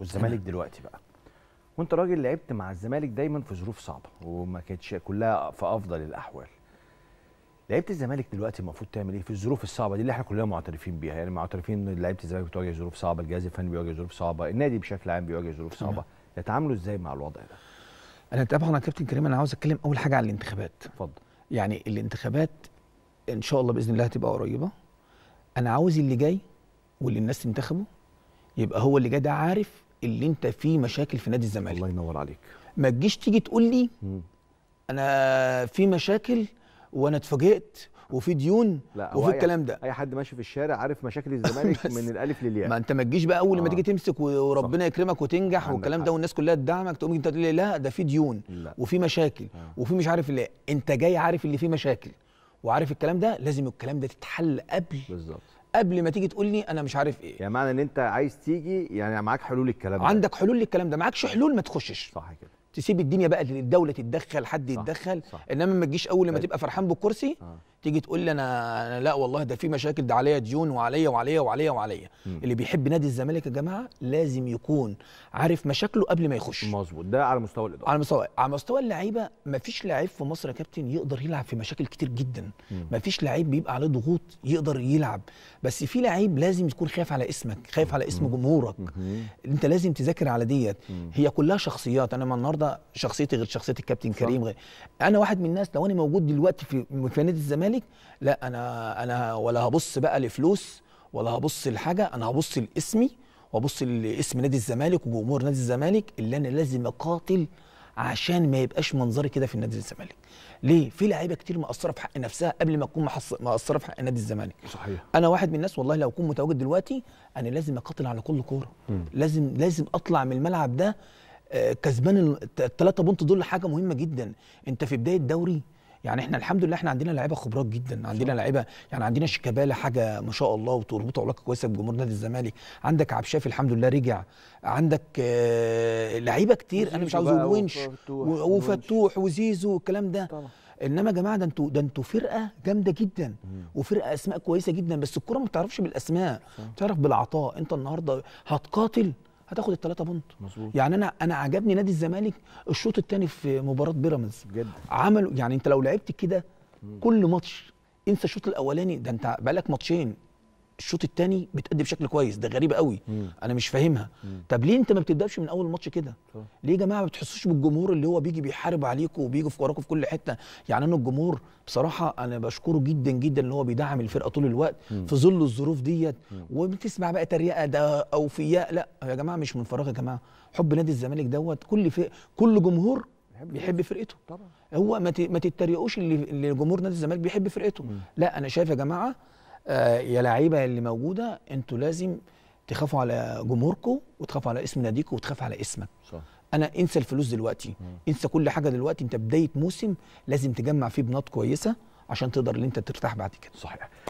والزمالك دلوقتي بقى وانت راجل لعبت مع الزمالك دايما في ظروف صعبه وما كانتش كلها في افضل الاحوال لعيبه الزمالك دلوقتي المفروض تعمل ايه في الظروف الصعبه دي اللي احنا كلنا معترفين بيها يعني معترفين ان لعيبه الزمالك بتواجه ظروف صعبه الجهاز الفني بيواجه ظروف صعبه النادي بشكل عام بيواجه ظروف صعبه يتعاملوا ازاي مع الوضع ده انا طبعا يا كابتن كريم انا عاوز اتكلم اول حاجه عن الانتخابات اتفضل يعني الانتخابات ان شاء الله باذن الله هتبقى قريبه انا عاوز اللي جاي واللي الناس تنتخبه يبقى هو اللي جاي ده عارف اللي انت فيه مشاكل في نادي الزمالك الله ينور عليك ما تجيش تيجي تقول لي مم. انا في مشاكل وانا اتفاجئت وفي ديون لا وفي الكلام ده اي حد ماشي في الشارع عارف مشاكل الزمالك من الالف للياء ما انت ما تجيش بقى اول آه. لما تيجي تمسك وربنا صح. يكرمك وتنجح والكلام ده والناس كلها تدعمك تقوم انت تقول لي لا ده في ديون لا. وفي مشاكل آه. وفي مش عارف ليه انت جاي عارف اللي فيه مشاكل وعارف الكلام ده لازم الكلام ده تتحل قبل بالظبط قبل ما تيجي تقول لي انا مش عارف ايه يعني معنى ان انت عايز تيجي يعني معاك حلول الكلام ده عندك حلول للكلام ده معاكش حلول ما تخشش صح كده تسيب الدنيا بقى للدوله تتدخل حد صح يتدخل صح انما ما تجيش اول لما طيب. تبقى فرحان بالكرسي آه. تيجي تقول لي انا, أنا لا والله ده في مشاكل ده عليا ديون وعليا وعليا وعليا وعليا اللي بيحب نادي الزمالك يا جماعه لازم يكون عارف مشاكله قبل ما يخش مظبوط ده على مستوى الاداره على مستوى على مستوى اللعيبه ما فيش لعيب في مصر يا كابتن يقدر يلعب في مشاكل كتير جدا ما فيش لعيب بيبقى عليه ضغوط يقدر يلعب بس في لعيب لازم تكون خايف على اسمك خايف على اسم جمهورك انت لازم تذاكر على ديت هي كلها شخصيات انا النهارده النهارده شخصيتي غير شخصيه الكابتن صح. كريم غير انا واحد من الناس لو انا موجود دلوقتي في في نادي الزمالك لا انا انا ولا هبص بقى لفلوس ولا هبص لحاجه انا هبص لاسمي وابص لاسم نادي الزمالك وجمهور نادي الزمالك اللي انا لازم اقاتل عشان ما يبقاش منظري كده في نادي الزمالك ليه في لعيبه كتير مقصره في حق نفسها قبل ما تكون مقصره في حق نادي الزمالك صحيح انا واحد من الناس والله لو اكون متواجد دلوقتي انا لازم اقاتل على كل كوره لازم لازم اطلع من الملعب ده كسبان الثلاثه بونت دول حاجه مهمه جدا انت في بدايه دوري يعني احنا الحمد لله احنا عندنا لعيبه خبرات جدا عندنا لعيبه يعني عندنا شيكابالا حاجه ما شاء الله وتربطه علاقه كويسه بجمهور نادي الزمالك عندك عبد الشافي الحمد لله رجع عندك آه، لعيبه كتير انا مش عاوز اقول ونش وفتوح وزيزو والكلام ده طبعا. انما يا جماعه ده انتوا ده انتوا فرقه جامده جدا وفرقه اسماء كويسه جدا بس الكوره ما بتعرفش بالاسماء بتعرف بالعطاء انت النهارده هتقاتل هتاخد الثلاثه بونت مظبوط يعني انا انا عجبني نادي الزمالك الشوط الثاني في مباراه بيراميدز جدا عملوا يعني انت لو لعبت كده كل ماتش انسى الشوط الاولاني ده انت بقالك ماتشين الشوط الثاني بتأدي بشكل كويس ده غريبه قوي مم. انا مش فاهمها مم. طب ليه انت ما بتبداش من اول ماتش كده ليه يا جماعه ما بتحسوش بالجمهور اللي هو بيجي بيحارب عليكم وبيجي في وراكم في كل حته يعني انا الجمهور بصراحه انا بشكره جدا جدا ان هو بيدعم الفرقه طول الوقت مم. في ظل الظروف ديت وبتسمع بقى تريقه ده او فياء لا يا جماعه مش من فراغ يا جماعه حب نادي الزمالك دوت كل فرق كل جمهور بيحب فرقته طبعا هو ما تتريقوش اللي جمهور نادي الزمالك بيحب فرقته مم. لا انا شايف يا جماعه آه، يا لعيبه اللي موجوده انتوا لازم تخافوا على جمهوركم وتخافوا على اسم ناديكم وتخافوا على اسمك صح. انا انسى الفلوس دلوقتي مم. انسى كل حاجه دلوقتي انت بدايه موسم لازم تجمع فيه بنات كويسه عشان تقدر ان انت ترتاح بعد كده صحيح